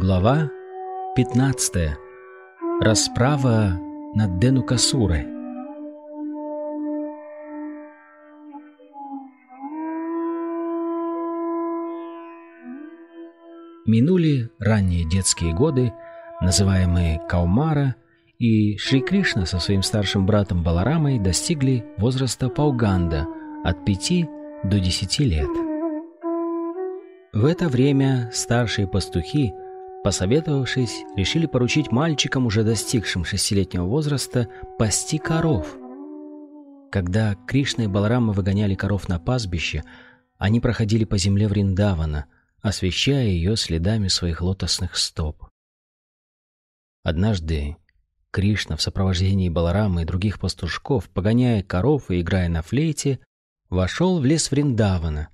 Глава 15. Расправа над Денукасурой. Минули ранние детские годы, называемые Каумара, и Шри Кришна со своим старшим братом Баларамой достигли возраста Пауганда от 5 до 10 лет. В это время старшие пастухи – Посоветовавшись, решили поручить мальчикам, уже достигшим шестилетнего возраста, пасти коров. Когда Кришна и Баларама выгоняли коров на пастбище, они проходили по земле Вриндавана, освещая ее следами своих лотосных стоп. Однажды Кришна в сопровождении Баларамы и других пастушков, погоняя коров и играя на флейте, вошел в лес Вриндавана,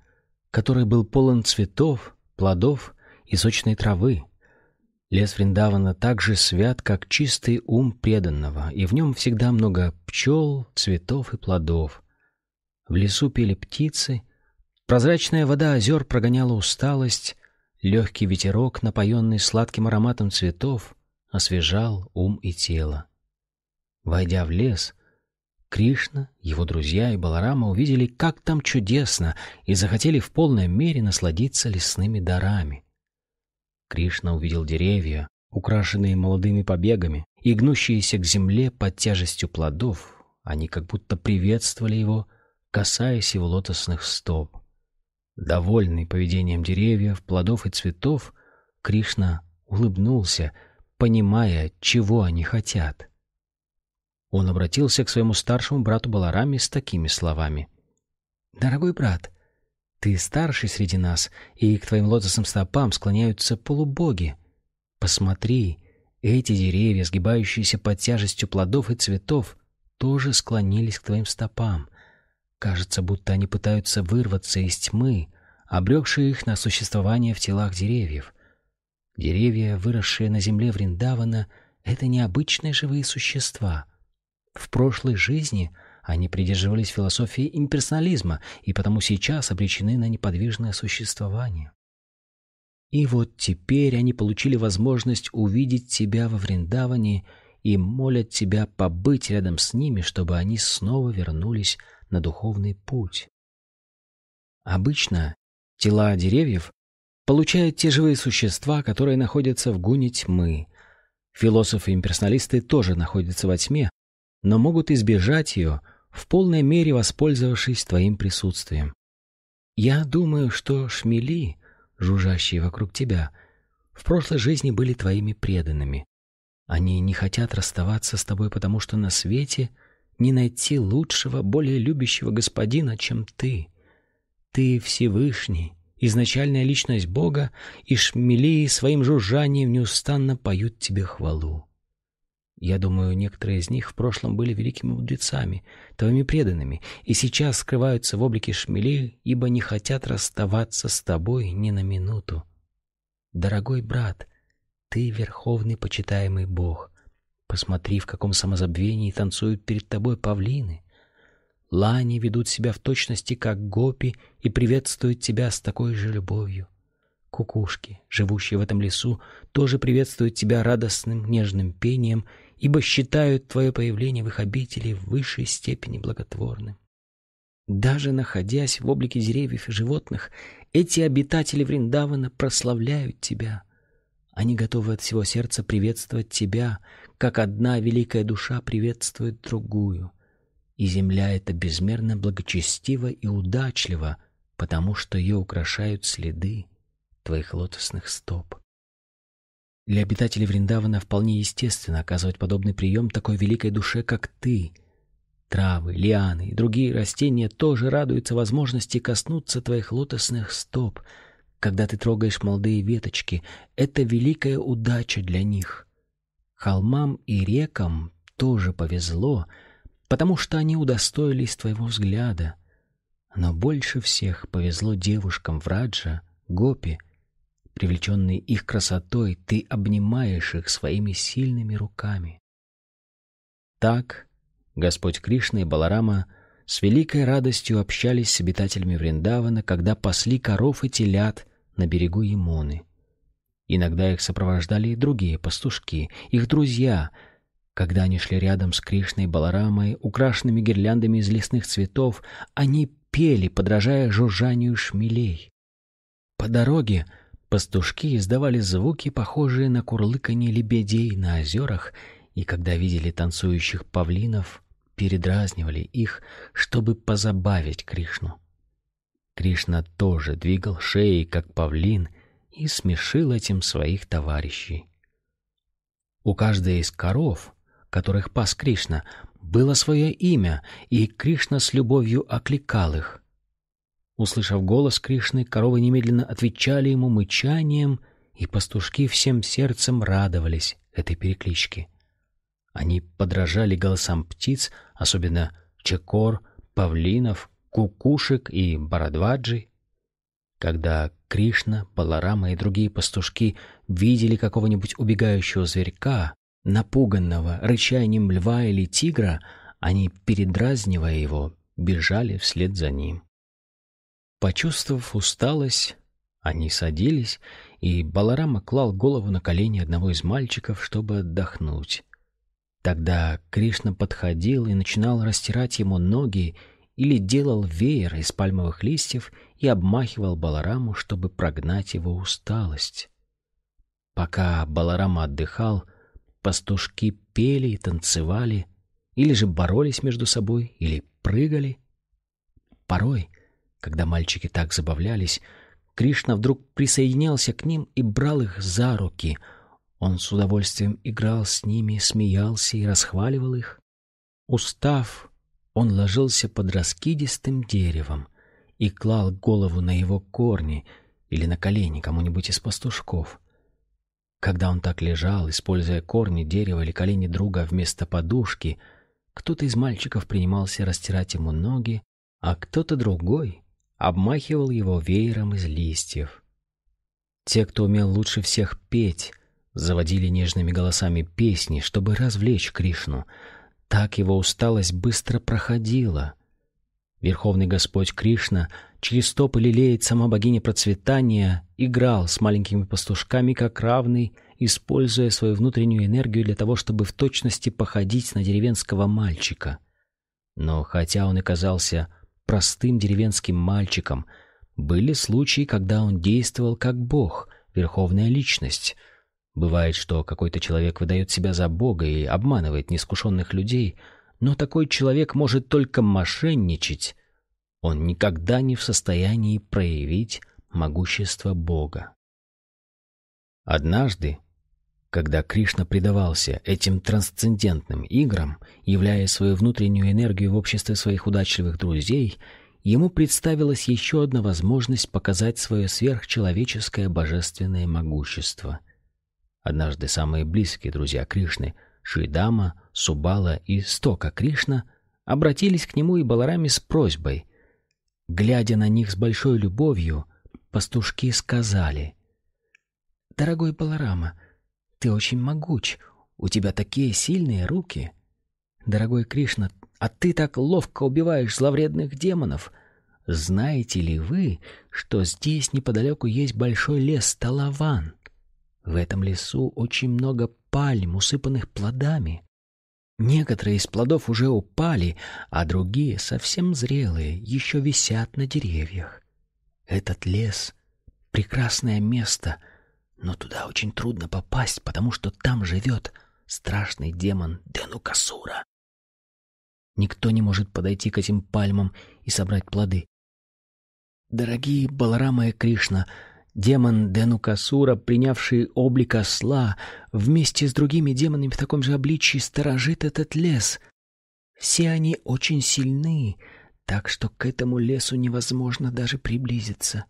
который был полон цветов, плодов и сочной травы. Лес Вриндавана так же свят, как чистый ум преданного, и в нем всегда много пчел, цветов и плодов. В лесу пели птицы, прозрачная вода озер прогоняла усталость, легкий ветерок, напоенный сладким ароматом цветов, освежал ум и тело. Войдя в лес, Кришна, его друзья и Баларама увидели, как там чудесно, и захотели в полной мере насладиться лесными дарами. Кришна увидел деревья, украшенные молодыми побегами и гнущиеся к земле под тяжестью плодов. Они как будто приветствовали его, касаясь его лотосных стоп. Довольный поведением деревьев, плодов и цветов, Кришна улыбнулся, понимая, чего они хотят. Он обратился к своему старшему брату Баларами с такими словами. «Дорогой брат, — ты старший среди нас, и к твоим лотосным стопам склоняются полубоги. Посмотри, эти деревья, сгибающиеся под тяжестью плодов и цветов, тоже склонились к твоим стопам. Кажется, будто они пытаются вырваться из тьмы, обрекшие их на существование в телах деревьев. Деревья, выросшие на земле Вриндавана, — это необычные живые существа. В прошлой жизни — они придерживались философии имперсонализма и потому сейчас обречены на неподвижное существование. И вот теперь они получили возможность увидеть тебя во Вриндаване и молят тебя побыть рядом с ними, чтобы они снова вернулись на духовный путь. Обычно тела деревьев получают те живые существа, которые находятся в гуне тьмы. Философы-имперсоналисты тоже находятся во тьме, но могут избежать ее – в полной мере воспользовавшись твоим присутствием. Я думаю, что шмели, жужжащие вокруг тебя, в прошлой жизни были твоими преданными. Они не хотят расставаться с тобой, потому что на свете не найти лучшего, более любящего господина, чем ты. Ты Всевышний, изначальная личность Бога, и шмели своим жужжанием неустанно поют тебе хвалу. Я думаю, некоторые из них в прошлом были великими мудрецами, твоими преданными, и сейчас скрываются в облике шмелей, ибо не хотят расставаться с тобой ни на минуту. Дорогой брат, ты верховный почитаемый бог. Посмотри, в каком самозабвении танцуют перед тобой павлины. Лани ведут себя в точности, как гопи, и приветствуют тебя с такой же любовью. Кукушки, живущие в этом лесу, тоже приветствуют тебя радостным нежным пением, ибо считают твое появление в их обители в высшей степени благотворным. Даже находясь в облике деревьев и животных, эти обитатели Вриндавана прославляют тебя. Они готовы от всего сердца приветствовать тебя, как одна великая душа приветствует другую. И земля эта безмерно благочестива и удачлива, потому что ее украшают следы твоих лотосных стоп. Для обитателей Вриндавана вполне естественно оказывать подобный прием такой великой душе, как ты. Травы, лианы и другие растения тоже радуются возможности коснуться твоих лотосных стоп. Когда ты трогаешь молодые веточки, это великая удача для них. Холмам и рекам тоже повезло, потому что они удостоились твоего взгляда. Но больше всех повезло девушкам в Раджа, Гопи Привлеченный их красотой, ты обнимаешь их своими сильными руками. Так Господь Кришна и Баларама с великой радостью общались с обитателями Вриндавана, когда пасли коров и телят на берегу Ямуны. Иногда их сопровождали и другие пастушки, их друзья. Когда они шли рядом с Кришной и Баларамой, украшенными гирляндами из лесных цветов, они пели, подражая жужжанию шмелей. По дороге Пастушки издавали звуки, похожие на курлыканье лебедей на озерах, и когда видели танцующих павлинов, передразнивали их, чтобы позабавить Кришну. Кришна тоже двигал шеей, как павлин, и смешил этим своих товарищей. У каждой из коров, которых пас Кришна, было свое имя, и Кришна с любовью окликал их. Услышав голос Кришны, коровы немедленно отвечали ему мычанием, и пастушки всем сердцем радовались этой перекличке. Они подражали голосам птиц, особенно чекор, павлинов, кукушек и бородваджи. Когда Кришна, Баларама и другие пастушки видели какого-нибудь убегающего зверька, напуганного рычанием льва или тигра, они, передразнивая его, бежали вслед за ним. Почувствовав усталость, они садились, и Баларама клал голову на колени одного из мальчиков, чтобы отдохнуть. Тогда Кришна подходил и начинал растирать ему ноги или делал веер из пальмовых листьев и обмахивал Балараму, чтобы прогнать его усталость. Пока Баларама отдыхал, пастушки пели и танцевали, или же боролись между собой, или прыгали. Порой когда мальчики так забавлялись, Кришна вдруг присоединялся к ним и брал их за руки. Он с удовольствием играл с ними, смеялся и расхваливал их. Устав, он ложился под раскидистым деревом и клал голову на его корни или на колени кому-нибудь из пастушков. Когда он так лежал, используя корни дерева или колени друга вместо подушки, кто-то из мальчиков принимался растирать ему ноги, а кто-то другой обмахивал его веером из листьев. Те, кто умел лучше всех петь, заводили нежными голосами песни, чтобы развлечь Кришну. Так его усталость быстро проходила. Верховный Господь Кришна через стопы лелеет сама богиня процветания, играл с маленькими пастушками как равный, используя свою внутреннюю энергию для того, чтобы в точности походить на деревенского мальчика. Но хотя он и казался простым деревенским мальчиком. Были случаи, когда он действовал как бог, верховная личность. Бывает, что какой-то человек выдает себя за бога и обманывает нескушенных людей, но такой человек может только мошенничать. Он никогда не в состоянии проявить могущество бога. Однажды когда Кришна предавался этим трансцендентным играм, являя свою внутреннюю энергию в обществе своих удачливых друзей, ему представилась еще одна возможность показать свое сверхчеловеческое божественное могущество. Однажды самые близкие друзья Кришны — Шидама, Субала и Стока Кришна — обратились к нему и Баларами с просьбой. Глядя на них с большой любовью, пастушки сказали, «Дорогой Баларама, — ты очень могуч. У тебя такие сильные руки. Дорогой Кришна, а ты так ловко убиваешь зловредных демонов. Знаете ли вы, что здесь неподалеку есть большой лес Талаван? В этом лесу очень много пальм, усыпанных плодами. Некоторые из плодов уже упали, а другие, совсем зрелые, еще висят на деревьях. Этот лес — прекрасное место — но туда очень трудно попасть, потому что там живет страшный демон Денукасура. Никто не может подойти к этим пальмам и собрать плоды. Дорогие Баларама и Кришна, демон Денукасура, принявший облик осла, вместе с другими демонами в таком же обличии сторожит этот лес. Все они очень сильны, так что к этому лесу невозможно даже приблизиться.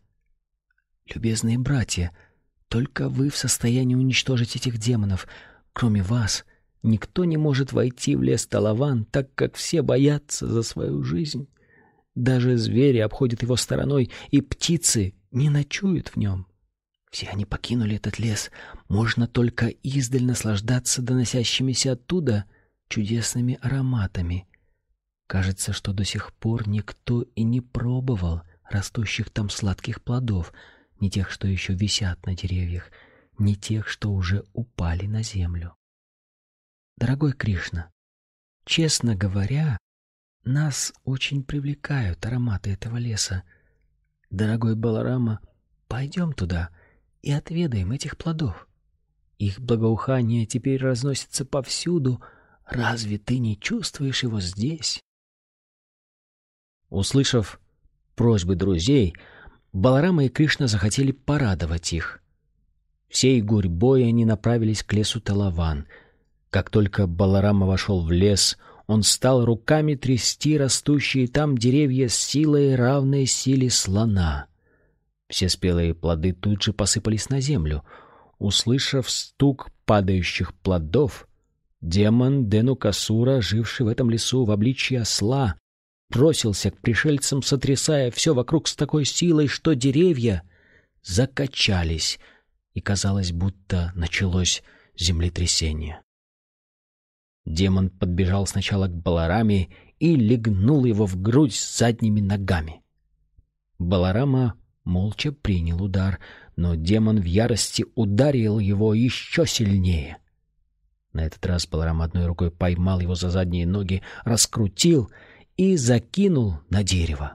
Любезные братья — только вы в состоянии уничтожить этих демонов. Кроме вас, никто не может войти в лес Талаван, так как все боятся за свою жизнь. Даже звери обходят его стороной, и птицы не ночуют в нем. Все они покинули этот лес. Можно только издаль наслаждаться доносящимися оттуда чудесными ароматами. Кажется, что до сих пор никто и не пробовал растущих там сладких плодов — ни тех, что еще висят на деревьях, ни тех, что уже упали на землю. Дорогой Кришна, честно говоря, нас очень привлекают ароматы этого леса. Дорогой Баларама, пойдем туда и отведаем этих плодов. Их благоухание теперь разносится повсюду. Разве ты не чувствуешь его здесь? Услышав просьбы друзей, Баларама и Кришна захотели порадовать их. Всей гурьбой они направились к лесу Талаван. Как только Баларама вошел в лес, он стал руками трясти растущие там деревья с силой, равной силе слона. Все спелые плоды тут же посыпались на землю. Услышав стук падающих плодов, демон Денукасура, живший в этом лесу в обличье осла, бросился к пришельцам, сотрясая все вокруг с такой силой, что деревья закачались, и казалось, будто началось землетрясение. Демон подбежал сначала к Баларами и легнул его в грудь с задними ногами. Баларама молча принял удар, но демон в ярости ударил его еще сильнее. На этот раз Баларам одной рукой поймал его за задние ноги, раскрутил — и закинул на дерево.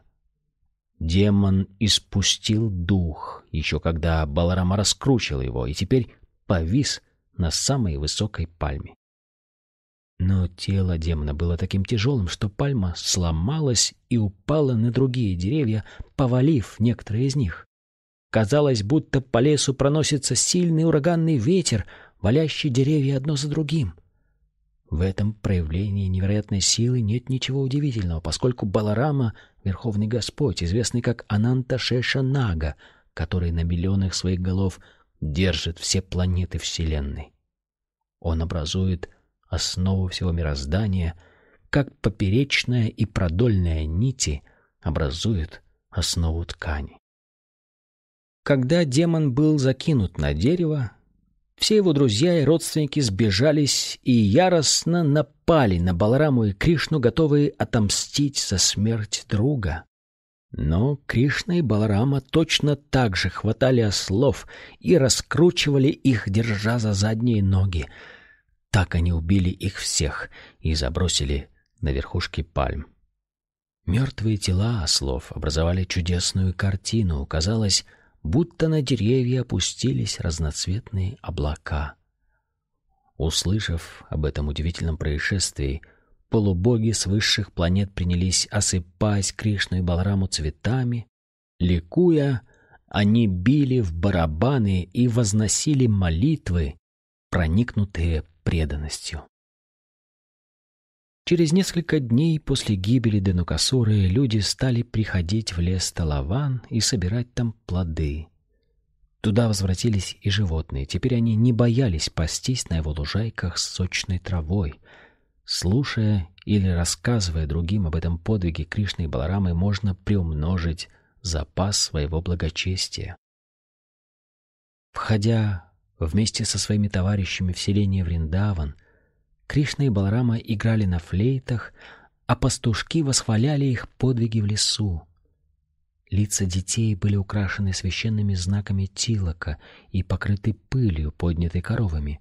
Демон испустил дух, еще когда Баларама раскручил его, и теперь повис на самой высокой пальме. Но тело демона было таким тяжелым, что пальма сломалась и упала на другие деревья, повалив некоторые из них. Казалось, будто по лесу проносится сильный ураганный ветер, валящий деревья одно за другим. В этом проявлении невероятной силы нет ничего удивительного, поскольку Баларама — Верховный Господь, известный как Ананта Шеша Нага, который на миллионах своих голов держит все планеты Вселенной. Он образует основу всего мироздания, как поперечная и продольная нити образуют основу ткани. Когда демон был закинут на дерево, все его друзья и родственники сбежались и яростно напали на Балараму и Кришну, готовые отомстить за смерть друга. Но Кришна и Баларама точно так же хватали ослов и раскручивали их, держа за задние ноги. Так они убили их всех и забросили на верхушки пальм. Мертвые тела ослов образовали чудесную картину. Казалось, будто на деревья опустились разноцветные облака. Услышав об этом удивительном происшествии, полубоги с высших планет принялись осыпать Кришну и Балраму цветами. Ликуя, они били в барабаны и возносили молитвы, проникнутые преданностью. Через несколько дней после гибели Денукасуры люди стали приходить в лес Талаван и собирать там плоды. Туда возвратились и животные. Теперь они не боялись пастись на его лужайках с сочной травой. Слушая или рассказывая другим об этом подвиге Кришны и Баларамы, можно приумножить запас своего благочестия. Входя вместе со своими товарищами в селение Вриндаван, Кришна и Баларама играли на флейтах, а пастушки восхваляли их подвиги в лесу. Лица детей были украшены священными знаками тилока и покрыты пылью, поднятой коровами.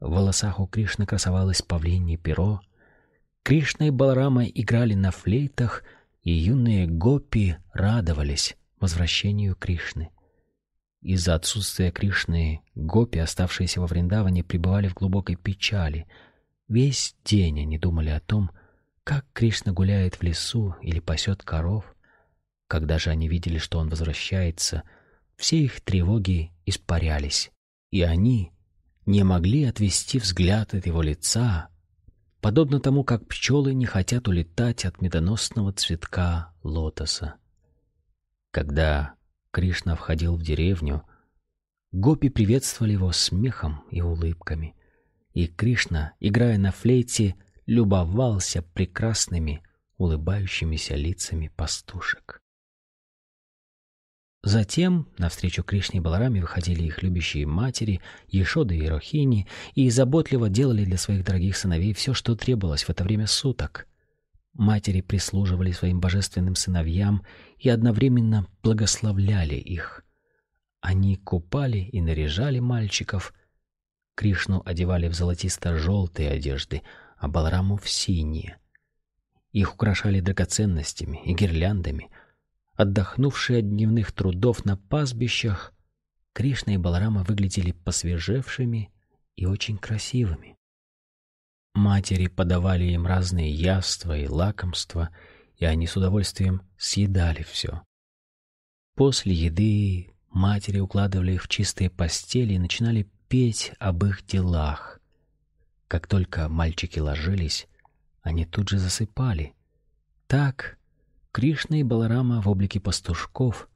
В волосах у Кришны красовалось павлинье перо. Кришна и Баларама играли на флейтах, и юные гопи радовались возвращению Кришны. Из-за отсутствия Кришны гопи, оставшиеся во Вриндаване, пребывали в глубокой печали — Весь день они думали о том, как Кришна гуляет в лесу или пасет коров. Когда же они видели, что он возвращается, все их тревоги испарялись, и они не могли отвести взгляд от его лица, подобно тому, как пчелы не хотят улетать от медоносного цветка лотоса. Когда Кришна входил в деревню, гопи приветствовали его смехом и улыбками и Кришна, играя на флейте, любовался прекрасными, улыбающимися лицами пастушек. Затем навстречу Кришне и Баларами выходили их любящие матери, Ешоды и Рохини, и заботливо делали для своих дорогих сыновей все, что требовалось в это время суток. Матери прислуживали своим божественным сыновьям и одновременно благословляли их. Они купали и наряжали мальчиков – Кришну одевали в золотисто-желтые одежды, а Балраму — в синие. Их украшали драгоценностями и гирляндами. Отдохнувшие от дневных трудов на пастбищах, Кришна и Баларама выглядели посвежевшими и очень красивыми. Матери подавали им разные яства и лакомства, и они с удовольствием съедали все. После еды матери укладывали их в чистые постели и начинали петь об их делах. Как только мальчики ложились, они тут же засыпали. Так Кришна и Баларама в облике пастушков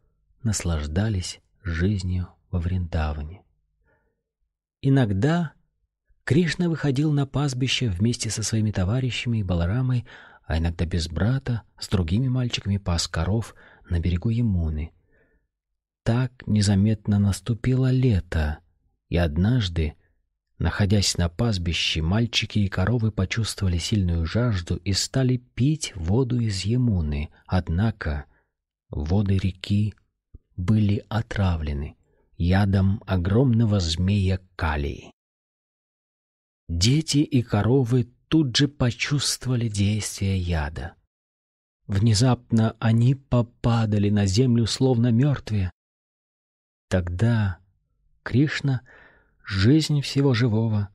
наслаждались жизнью во Вриндаване. Иногда Кришна выходил на пастбище вместе со своими товарищами и Баларамой, а иногда без брата, с другими мальчиками пас коров на берегу Емуны. Так незаметно наступило лето — и однажды, находясь на пастбище, мальчики и коровы почувствовали сильную жажду и стали пить воду из Емуны. Однако воды реки были отравлены ядом огромного змея калии. Дети и коровы тут же почувствовали действие яда. Внезапно они попадали на землю словно мертвые. Тогда Кришна — жизнь всего живого,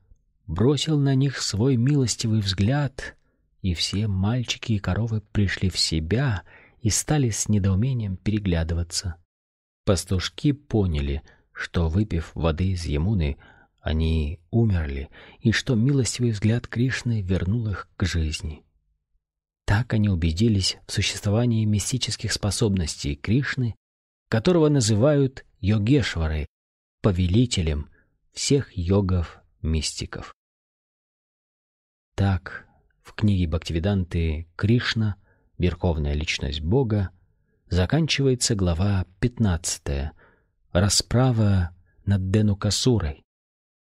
бросил на них свой милостивый взгляд, и все мальчики и коровы пришли в себя и стали с недоумением переглядываться. Пастушки поняли, что, выпив воды из Емуны, они умерли, и что милостивый взгляд Кришны вернул их к жизни. Так они убедились в существовании мистических способностей Кришны, которого называют Йогешварой, повелителем, всех йогов-мистиков. Так, в книге Бхактивиданты «Кришна. Верховная личность Бога» заканчивается глава 15 «Расправа над Денукасурой»,